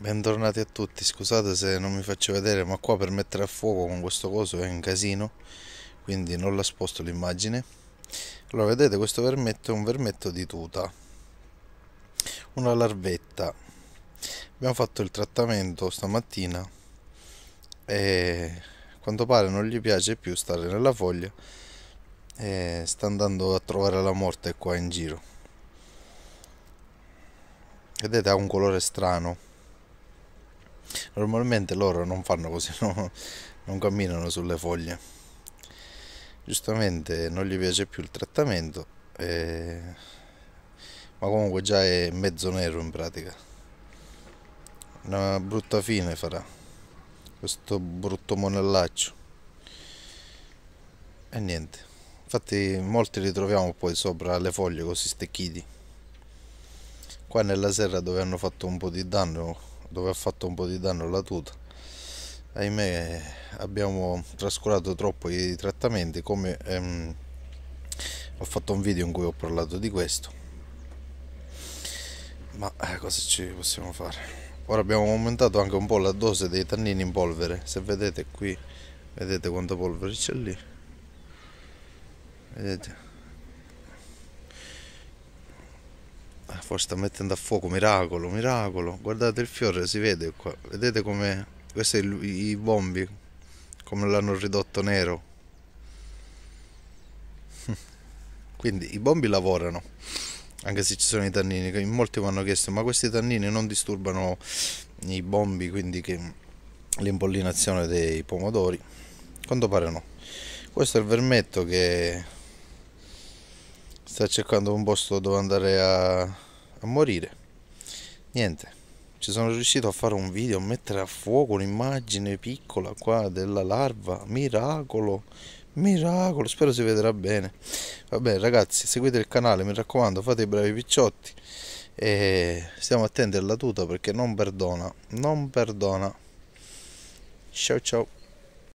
Bentornati a tutti, scusate se non mi faccio vedere ma qua per mettere a fuoco con questo coso è un casino quindi non la sposto l'immagine allora vedete questo vermetto è un vermetto di tuta una larvetta abbiamo fatto il trattamento stamattina e a quanto pare non gli piace più stare nella foglia e sta andando a trovare la morte qua in giro vedete ha un colore strano Normalmente loro non fanno così, no? non camminano sulle foglie. Giustamente non gli piace più il trattamento, eh... ma comunque già è mezzo nero in pratica. Una brutta fine farà questo brutto monellaccio. E niente, infatti molti li troviamo poi sopra le foglie così stecchiti. Qua nella serra dove hanno fatto un po' di danno dove ha fatto un po' di danno alla tuta. Ahimè abbiamo trascurato troppo i trattamenti come ehm, ho fatto un video in cui ho parlato di questo. Ma eh, cosa ci possiamo fare? Ora abbiamo aumentato anche un po' la dose dei tannini in polvere. Se vedete qui, vedete quanta polvere c'è lì. Vedete? Ah, forse sta mettendo a fuoco, miracolo, miracolo. Guardate il fiore, si vede qua. Vedete come... Questi i bombi, come l'hanno ridotto nero. Quindi i bombi lavorano, anche se ci sono i tannini. In molti mi hanno chiesto, ma questi tannini non disturbano i bombi, quindi l'impollinazione dei pomodori? Quanto pare no. Questo è il vermetto che sta cercando un posto dove andare a, a morire niente ci sono riuscito a fare un video, a mettere a fuoco un'immagine piccola qua della larva, miracolo, miracolo, spero si vedrà bene. Vabbè ragazzi, seguite il canale, mi raccomando, fate i bravi picciotti e stiamo attenti alla tuta perché non perdona, non perdona. Ciao ciao.